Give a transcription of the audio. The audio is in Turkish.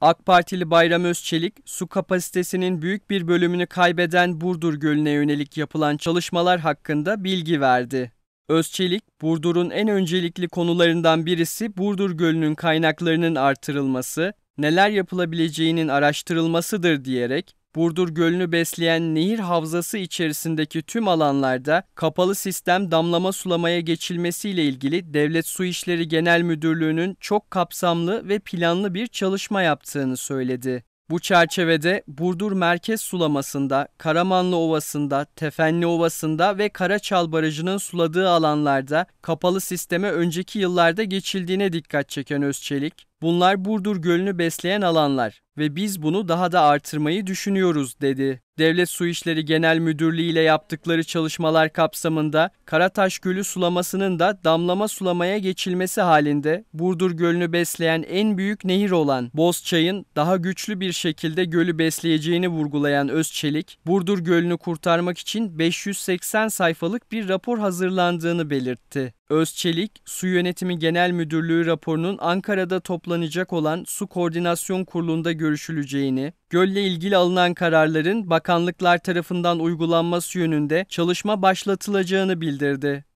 AK Partili Bayram Özçelik, su kapasitesinin büyük bir bölümünü kaybeden Burdur Gölü'ne yönelik yapılan çalışmalar hakkında bilgi verdi. Özçelik, Burdur'un en öncelikli konularından birisi Burdur Gölü'nün kaynaklarının artırılması, neler yapılabileceğinin araştırılmasıdır diyerek Burdur Gölü'nü besleyen nehir havzası içerisindeki tüm alanlarda kapalı sistem damlama sulamaya geçilmesiyle ilgili Devlet Su İşleri Genel Müdürlüğü'nün çok kapsamlı ve planlı bir çalışma yaptığını söyledi. Bu çerçevede Burdur Merkez Sulaması'nda, Karamanlı Ovası'nda, Tefenli Ovası'nda ve Karaçal Barajı'nın suladığı alanlarda kapalı sisteme önceki yıllarda geçildiğine dikkat çeken Özçelik, bunlar Burdur Gölü'nü besleyen alanlar ve biz bunu daha da artırmayı düşünüyoruz dedi. Devlet Su İşleri Genel Müdürlüğü ile yaptıkları çalışmalar kapsamında Karataş Gölü sulamasının da damlama sulamaya geçilmesi halinde Burdur Gölü'nü besleyen en büyük nehir olan Bozçay'ın daha güçlü bir şekilde gölü besleyeceğini vurgulayan Özçelik, Burdur Gölü'nü kurtarmak için 580 sayfalık bir rapor hazırlandığını belirtti. Özçelik, Su Yönetimi Genel Müdürlüğü raporunun Ankara'da toplanacak olan Su Koordinasyon Kurulu'nda görüşüleceğini, gölle ilgili alınan kararların bakanlıklar tarafından uygulanması yönünde çalışma başlatılacağını bildirdi.